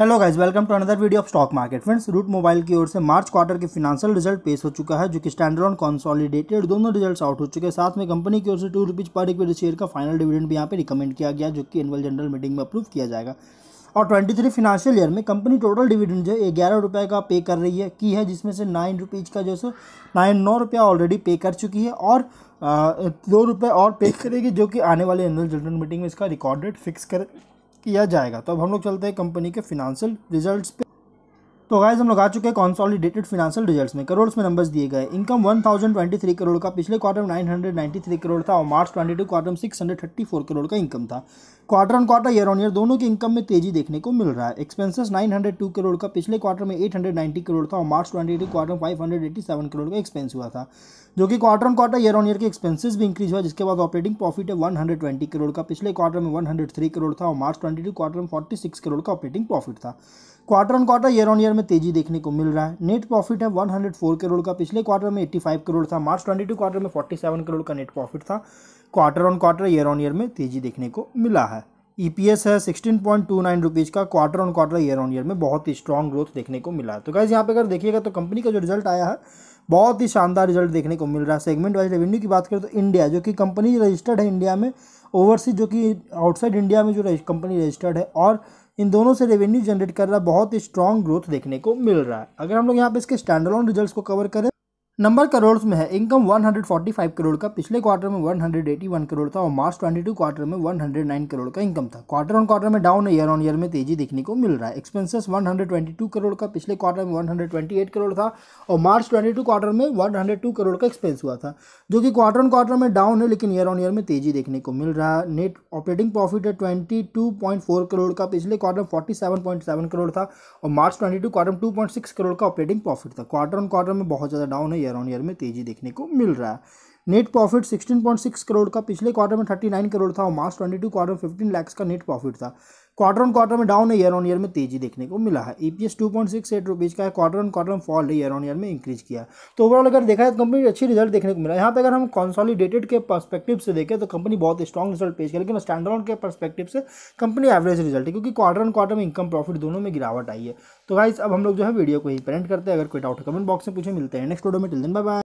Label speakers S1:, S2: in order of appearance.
S1: hello guys welcome to another video of stock market friends route mobile की ओर से March quarter के financial result पेश हो चुका है जो कि स्टैंडर्ड कॉन्सॉलिडेटेड दोनों रिजल्ट्स आउट हो चुके हैं साथ में कंपनी की ओर से टू रुपीज़ पर एक शेयर का फाइनल डिविडेंड भी यहाँ पे रिकमेंड किया गया जो कि एनुअल जनरल मीटिंग में अप्रूव किया जाएगा और ट्वेंटी थ्री फिनेंशियल ईयर में कंपनी टोटल डिविडेंड जो है ग्यारह रुपये का पे कर रही है की है जिसमें से नाइन रुपीज़ का जो है नाइन नौ रुपया ऑलरेडी पे कर चुकी है और दो रुपये और पे करेगी जो कि आने वाले एनुअल जनरल मीटिंग में इसका रिकॉर्डेड फिक्स कर किया जाएगा तो अब हम लोग चलते हैं कंपनी के फिनेंशियल रिजल्ट्स पे तो गाइज हम लोग आ चुके हैं कॉन्सॉलिडेटेड फिनेंशियल रिजल्ट्स में करोड़ में नंबर्स दिए गए इनकम 1023 करोड़ का पिछले क्वार्टर में 993 करोड़ था और मार्च 22 क्वार्टर में सिक्स करोड़ का इनकम था quarter on quarter year on year दोनों की इनकम में तेजी देखने को मिल रहा है एक्सपेंसेस 902 करोड़ का पिछले क्वार्टर में 890 करोड़ था और मार्च 22 क्वार्टर में फाइव करोड़ का एक्सपेंस हुआ था जो कि quarter on quarter year on year के एक्सपेंसेस भी इंक्रीज हुआ जिसके बाद ऑपरेटिंग प्रॉफिट है वन करोड़ का पिछले क्वार्टर में वन करोड़ था और मार्च ट्वेंटी क्वार्टर में फोर्टी करोड़ का ऑपरेटिंग प्रॉफिट था quarter on quarter year on year में तेजी देखने को मिल रहा है नेट प्रॉफिट है 104 करोड़ का पिछले क्वार्टर में 85 करोड़ था मार्च 22 क्वार्टर में 47 करोड़ का नेट प्रॉफिट था quarter on quarter year on year में तेजी देखने को मिला है ईपीएस e है 16.29 पॉइंट का quarter on quarter year on year में बहुत ही स्ट्रॉन्ग ग्रोथ देखने को मिला है तो गाइज यहाँ पे अगर देखिएगा तो कंपनी का जो रिजल्ट आया है बहुत ही शानदार रिजल्ट देखने को मिल रहा है सेगमेंट वाइज रेवेन्यू की बात करें तो इंडिया जो कि कंपनी रजिस्टर्ड है इंडिया में ओवरसीज जो कि आउटसाइड इंडिया में जो कंपनी रजिस्टर्ड है और इन दोनों से रेवेन्यू जनरेट कर रहा बहुत ही स्ट्रॉन्ग ग्रोथ देखने को मिल रहा है अगर हम लोग यहाँ पे इसके ऑन रिजल्ट को कवर करें नंबर करोड़ में है इनकम 145 करोड़ का पिछले क्वार्टर में 181 करोड़ था और मार्च 22 क्वार्टर में 109 करोड़ का इनकम था क्वार्टर ऑन क्वार्टर में डाउन है ईयर ऑन ईयर में तेजी देखने को मिल रहा है एक्सपेंसेस 122 करोड़ का पिछले क्वार्टर में 128 करोड़ था और मार्च 22 क्वार्टर में 102 करोड़ का एक्सपेंस हुआ था जो कि क्वार्टर ऑन क्वार्टर में डाउन है लेकिन ईयर ऑन ईयर में तेजी देखने को मिल रहा है नेट ऑपरेटिंग प्रॉफिट है ट्वेंटी करोड़ का पिछले क्वार्टर में फोर्टी करोड़ था और March twenty quarter two crore का ऑपरेटिंग प्रॉफिट था क्वार्टर ऑन क्वार्टर में बहुत ज़्यादा डाउन है ईयर ऑन ईयर में तेजी देखने को मिल रहा है नेट प्रॉफिट 16.6 करोड़ का पिछले क्वार्टर में 39 करोड़ था और मार्च 22 क्वार्टर में 15 लाख का नेट प्रॉफिट था क्वार्टर ऑन क्वार्टर में डाउन है ईयर ऑन ईयर में तेजी देखने को मिला है ईपीएस 2.68 रुपीज का है क्वार्टर ऑन क्वार्टर में फॉल है ईयर ऑन ईयर में इंक्रीज किया तो ओवरऑल अगर देखा है तो कंपनी अच्छी रिजल्ट देखने को मिला यहाँ पर अगर हम कॉन्सॉलीडेटेड के परस्पेक्टिव से देखें तो कंपनी बहुत स्ट्रॉग रिजल्ट पेश किया लेकिन स्टैंडर्ड के परस्पेक्टिव से कंपनी एवरेज रिजल्ट है क्योंकि क्वार्टर ऑन क्वार्टर में इनकम प्रॉफिट दोनों में गिरावट आई है तो गाइज अब हम लोग जो है वीडियो को ही प्रेंट करते हैं अगर कोई डाउट कमेंट बॉक्स में पूछे मिलते हैं नेक्स्ट वीडियो में टिल दिन बाय